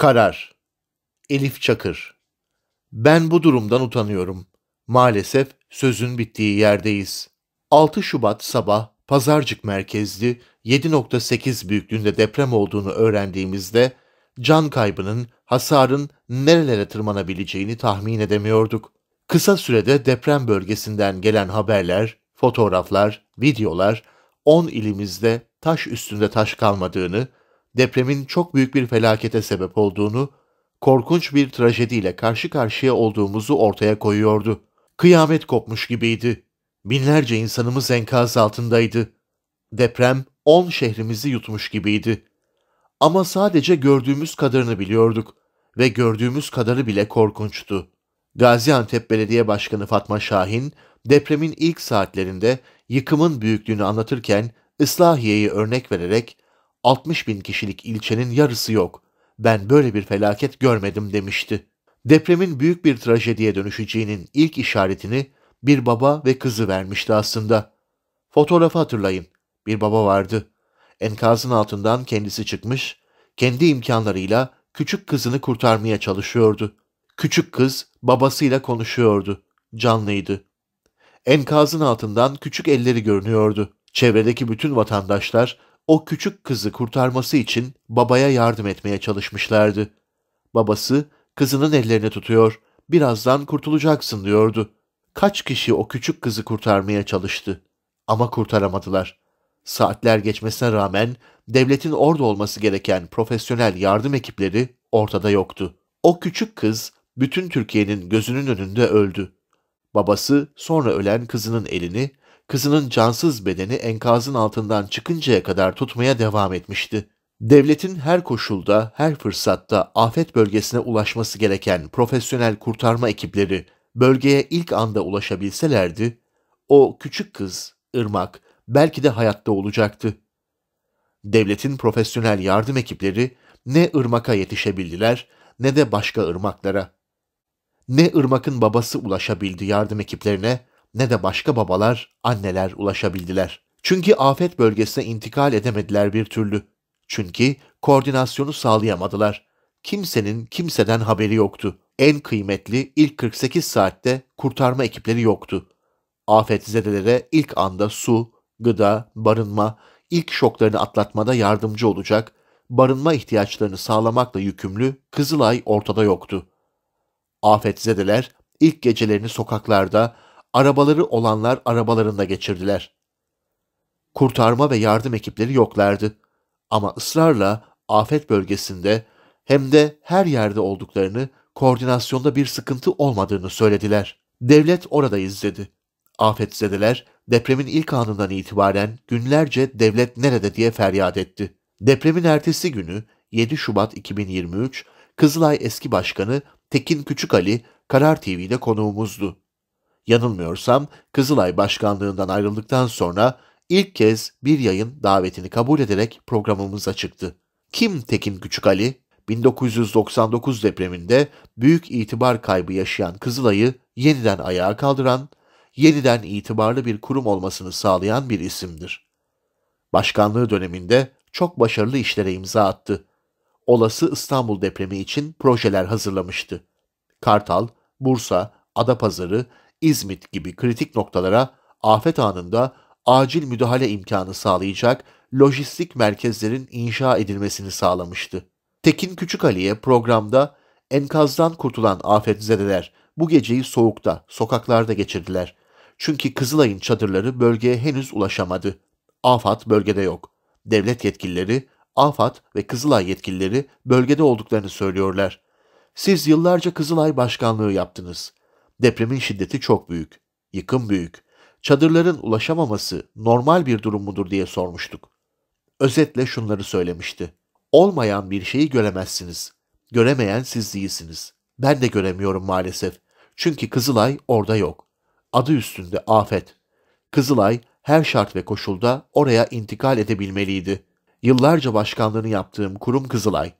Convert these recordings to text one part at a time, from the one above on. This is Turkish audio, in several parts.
Karar Elif Çakır Ben bu durumdan utanıyorum. Maalesef sözün bittiği yerdeyiz. 6 Şubat sabah Pazarcık merkezli 7.8 büyüklüğünde deprem olduğunu öğrendiğimizde can kaybının, hasarın nerelere tırmanabileceğini tahmin edemiyorduk. Kısa sürede deprem bölgesinden gelen haberler, fotoğraflar, videolar 10 ilimizde taş üstünde taş kalmadığını, depremin çok büyük bir felakete sebep olduğunu, korkunç bir trajediyle karşı karşıya olduğumuzu ortaya koyuyordu. Kıyamet kopmuş gibiydi. Binlerce insanımız enkaz altındaydı. Deprem on şehrimizi yutmuş gibiydi. Ama sadece gördüğümüz kadarını biliyorduk ve gördüğümüz kadarı bile korkunçtu. Gaziantep Belediye Başkanı Fatma Şahin, depremin ilk saatlerinde yıkımın büyüklüğünü anlatırken Islahiye'yi örnek vererek 60 bin kişilik ilçenin yarısı yok. Ben böyle bir felaket görmedim demişti. Depremin büyük bir trajediye dönüşeceğinin ilk işaretini bir baba ve kızı vermişti aslında. Fotoğrafı hatırlayın. Bir baba vardı. Enkazın altından kendisi çıkmış, kendi imkanlarıyla küçük kızını kurtarmaya çalışıyordu. Küçük kız babasıyla konuşuyordu. Canlıydı. Enkazın altından küçük elleri görünüyordu. Çevredeki bütün vatandaşlar o küçük kızı kurtarması için babaya yardım etmeye çalışmışlardı. Babası kızının ellerini tutuyor, birazdan kurtulacaksın diyordu. Kaç kişi o küçük kızı kurtarmaya çalıştı ama kurtaramadılar. Saatler geçmesine rağmen devletin orada olması gereken profesyonel yardım ekipleri ortada yoktu. O küçük kız bütün Türkiye'nin gözünün önünde öldü. Babası sonra ölen kızının elini kızının cansız bedeni enkazın altından çıkıncaya kadar tutmaya devam etmişti. Devletin her koşulda, her fırsatta afet bölgesine ulaşması gereken profesyonel kurtarma ekipleri bölgeye ilk anda ulaşabilselerdi, o küçük kız, Irmak, belki de hayatta olacaktı. Devletin profesyonel yardım ekipleri ne Irmak'a yetişebildiler ne de başka ırmaklara. Ne Irmak'ın babası ulaşabildi yardım ekiplerine ne de başka babalar, anneler ulaşabildiler. Çünkü afet bölgesine intikal edemediler bir türlü. Çünkü koordinasyonu sağlayamadılar. Kimsenin kimseden haberi yoktu. En kıymetli ilk 48 saatte kurtarma ekipleri yoktu. Afetzedelere ilk anda su, gıda, barınma, ilk şoklarını atlatmada yardımcı olacak, barınma ihtiyaçlarını sağlamakla yükümlü Kızılay ortada yoktu. Afetzedeler ilk gecelerini sokaklarda, arabaları olanlar arabalarında geçirdiler. Kurtarma ve yardım ekipleri yoklardı ama ısrarla afet bölgesinde hem de her yerde olduklarını, koordinasyonda bir sıkıntı olmadığını söylediler. Devlet orada izledi. Afet Afetzedeler depremin ilk anından itibaren günlerce devlet nerede diye feryat etti. Depremin ertesi günü 7 Şubat 2023 Kızılay eski başkanı Tekin Küçükali Karar TV'de konuğumuzdu. Yanılmıyorsam Kızılay Başkanlığından ayrıldıktan sonra ilk kez bir yayın davetini kabul ederek programımıza çıktı. Kim Tekin Küçük Ali? 1999 depreminde büyük itibar kaybı yaşayan Kızılay'ı yeniden ayağa kaldıran, yeniden itibarlı bir kurum olmasını sağlayan bir isimdir. Başkanlığı döneminde çok başarılı işlere imza attı. Olası İstanbul depremi için projeler hazırlamıştı. Kartal, Bursa, Adapazarı, İzmit gibi kritik noktalara afet anında acil müdahale imkanı sağlayacak lojistik merkezlerin inşa edilmesini sağlamıştı. Tekin Küçük Aliye programda enkazdan kurtulan afetzedeler bu geceyi soğukta, sokaklarda geçirdiler. Çünkü Kızılay'ın çadırları bölgeye henüz ulaşamadı. Afat bölgede yok. Devlet yetkilileri, Afat ve Kızılay yetkilileri bölgede olduklarını söylüyorlar. Siz yıllarca Kızılay başkanlığı yaptınız. Depremin şiddeti çok büyük. Yıkım büyük. Çadırların ulaşamaması normal bir durum mudur diye sormuştuk. Özetle şunları söylemişti. Olmayan bir şeyi göremezsiniz. Göremeyen siz değilsiniz. Ben de göremiyorum maalesef. Çünkü Kızılay orada yok. Adı üstünde afet. Kızılay her şart ve koşulda oraya intikal edebilmeliydi. Yıllarca başkanlığını yaptığım kurum Kızılay.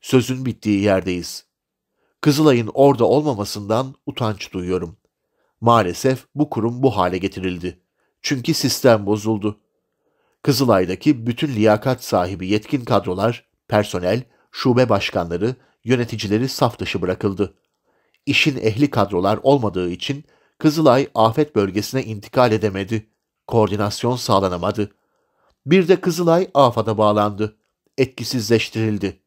Sözün bittiği yerdeyiz. Kızılay'ın orada olmamasından utanç duyuyorum. Maalesef bu kurum bu hale getirildi. Çünkü sistem bozuldu. Kızılay'daki bütün liyakat sahibi yetkin kadrolar, personel, şube başkanları, yöneticileri saf dışı bırakıldı. İşin ehli kadrolar olmadığı için Kızılay afet bölgesine intikal edemedi. Koordinasyon sağlanamadı. Bir de Kızılay AFAD'a bağlandı. Etkisizleştirildi.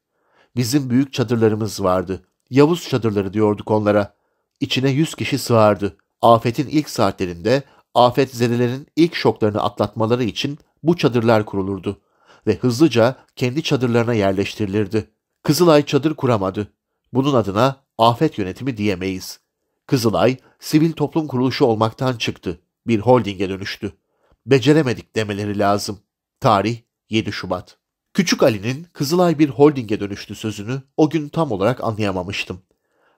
Bizim büyük çadırlarımız vardı. Yavuz çadırları diyorduk onlara. İçine yüz kişi sığardı. Afetin ilk saatlerinde afet zedelerin ilk şoklarını atlatmaları için bu çadırlar kurulurdu ve hızlıca kendi çadırlarına yerleştirilirdi. Kızılay çadır kuramadı. Bunun adına afet yönetimi diyemeyiz. Kızılay sivil toplum kuruluşu olmaktan çıktı. Bir holdinge dönüştü. Beceremedik demeleri lazım. Tarih 7 Şubat Küçük Ali'nin Kızılay bir holdinge dönüştü sözünü o gün tam olarak anlayamamıştım.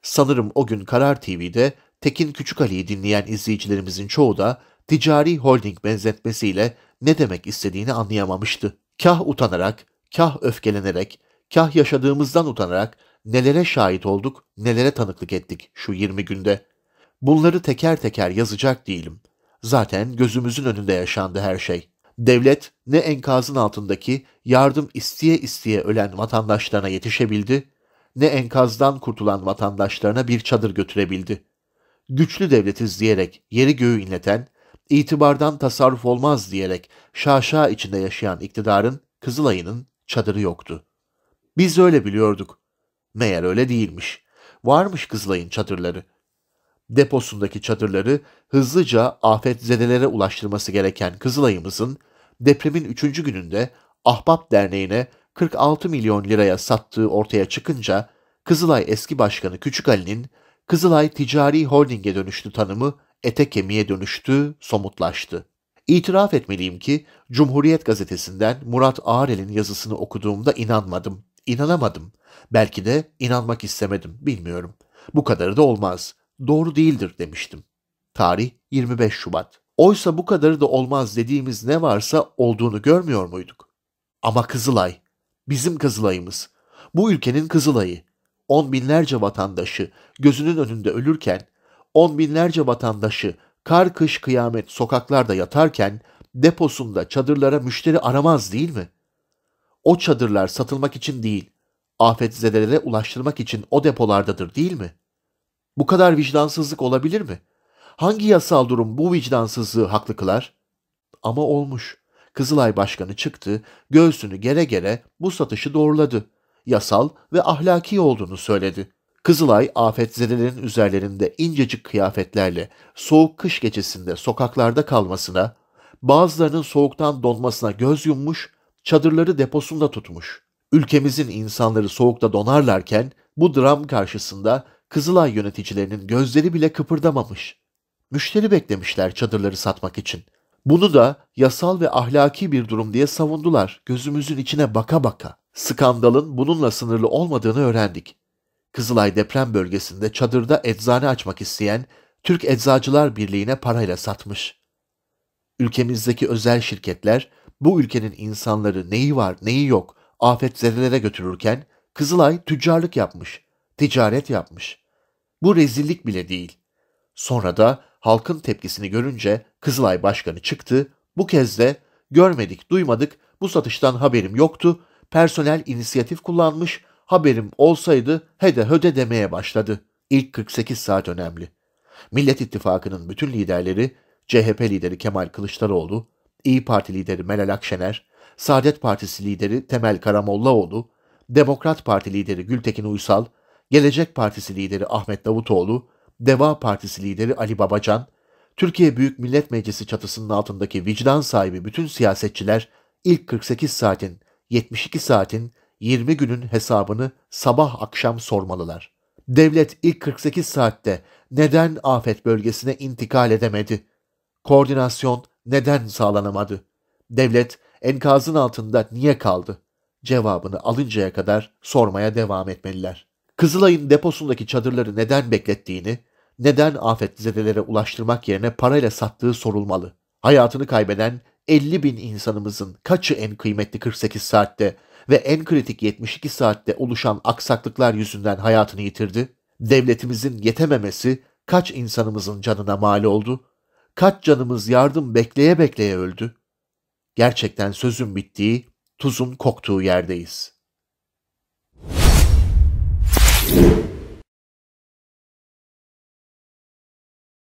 Sanırım o gün Karar TV'de Tekin Küçük Ali'yi dinleyen izleyicilerimizin çoğu da ticari holding benzetmesiyle ne demek istediğini anlayamamıştı. Kah utanarak, kah öfkelenerek, kah yaşadığımızdan utanarak nelere şahit olduk, nelere tanıklık ettik şu 20 günde. Bunları teker teker yazacak değilim. Zaten gözümüzün önünde yaşandı her şey. Devlet ne enkazın altındaki yardım isteye isteye ölen vatandaşlarına yetişebildi, ne enkazdan kurtulan vatandaşlarına bir çadır götürebildi. Güçlü devletiz diyerek yeri göğü inleten, itibardan tasarruf olmaz diyerek şaşa içinde yaşayan iktidarın Kızılay'ının çadırı yoktu. Biz öyle biliyorduk. Meğer öyle değilmiş. Varmış Kızılay'ın çadırları. Deposundaki çadırları hızlıca afetzedelere ulaştırması gereken Kızılay'ımızın depremin 3. gününde Ahbap Derneği'ne 46 milyon liraya sattığı ortaya çıkınca Kızılay eski başkanı Küçük Ali'nin Kızılay ticari holdinge dönüştü tanımı ete kemiğe dönüştü, somutlaştı. İtiraf etmeliyim ki Cumhuriyet gazetesinden Murat Ağrel'in yazısını okuduğumda inanmadım, inanamadım. Belki de inanmak istemedim, bilmiyorum. Bu kadarı da olmaz, doğru değildir demiştim. Tarih 25 Şubat. Oysa bu kadarı da olmaz dediğimiz ne varsa olduğunu görmüyor muyduk? Ama Kızılay, bizim Kızılay'ımız, bu ülkenin Kızılay'ı, on binlerce vatandaşı gözünün önünde ölürken, on binlerce vatandaşı kar kış kıyamet sokaklarda yatarken deposunda çadırlara müşteri aramaz değil mi? O çadırlar satılmak için değil, afetzedelere ulaştırmak için o depolardadır değil mi? Bu kadar vicdansızlık olabilir mi? Hangi yasal durum bu vicdansızlığı haklı kılar? Ama olmuş. Kızılay Başkanı çıktı, göğsünü gere gere bu satışı doğruladı. Yasal ve ahlaki olduğunu söyledi. Kızılay afetzedelerin üzerlerinde incecik kıyafetlerle soğuk kış gecesinde sokaklarda kalmasına, bazılarının soğuktan donmasına göz yummuş, çadırları deposunda tutmuş. Ülkemizin insanları soğukta donarlarken bu dram karşısında Kızılay yöneticilerinin gözleri bile kıpırdamamış. Müşteri beklemişler çadırları satmak için. Bunu da yasal ve ahlaki bir durum diye savundular gözümüzün içine baka baka. Skandalın bununla sınırlı olmadığını öğrendik. Kızılay deprem bölgesinde çadırda eczane açmak isteyen Türk Eczacılar Birliği'ne parayla satmış. Ülkemizdeki özel şirketler bu ülkenin insanları neyi var neyi yok afet afetzedelere götürürken Kızılay tüccarlık yapmış, ticaret yapmış. Bu rezillik bile değil. Sonra da halkın tepkisini görünce Kızılay Başkanı çıktı. Bu kez de görmedik, duymadık, bu satıştan haberim yoktu. Personel inisiyatif kullanmış, haberim olsaydı hede höde demeye başladı. İlk 48 saat önemli. Millet İttifakı'nın bütün liderleri CHP lideri Kemal Kılıçdaroğlu, İyi Parti lideri Meral Akşener, Saadet Partisi lideri Temel Karamollaoğlu, Demokrat Parti lideri Gültekin Uysal, Gelecek Partisi lideri Ahmet Davutoğlu, Deva Partisi lideri Ali Babacan, Türkiye Büyük Millet Meclisi çatısının altındaki vicdan sahibi bütün siyasetçiler ilk 48 saatin, 72 saatin, 20 günün hesabını sabah akşam sormalılar. Devlet ilk 48 saatte neden afet bölgesine intikal edemedi? Koordinasyon neden sağlanamadı? Devlet enkazın altında niye kaldı? Cevabını alıncaya kadar sormaya devam etmeliler. Kızılay'ın deposundaki çadırları neden beklettiğini, neden afet afetzedelere ulaştırmak yerine parayla sattığı sorulmalı. Hayatını kaybeden 50 bin insanımızın kaçı en kıymetli 48 saatte ve en kritik 72 saatte oluşan aksaklıklar yüzünden hayatını yitirdi? Devletimizin yetememesi kaç insanımızın canına mal oldu? Kaç canımız yardım bekleye bekleye öldü? Gerçekten sözün bittiği, tuzun koktuğu yerdeyiz.''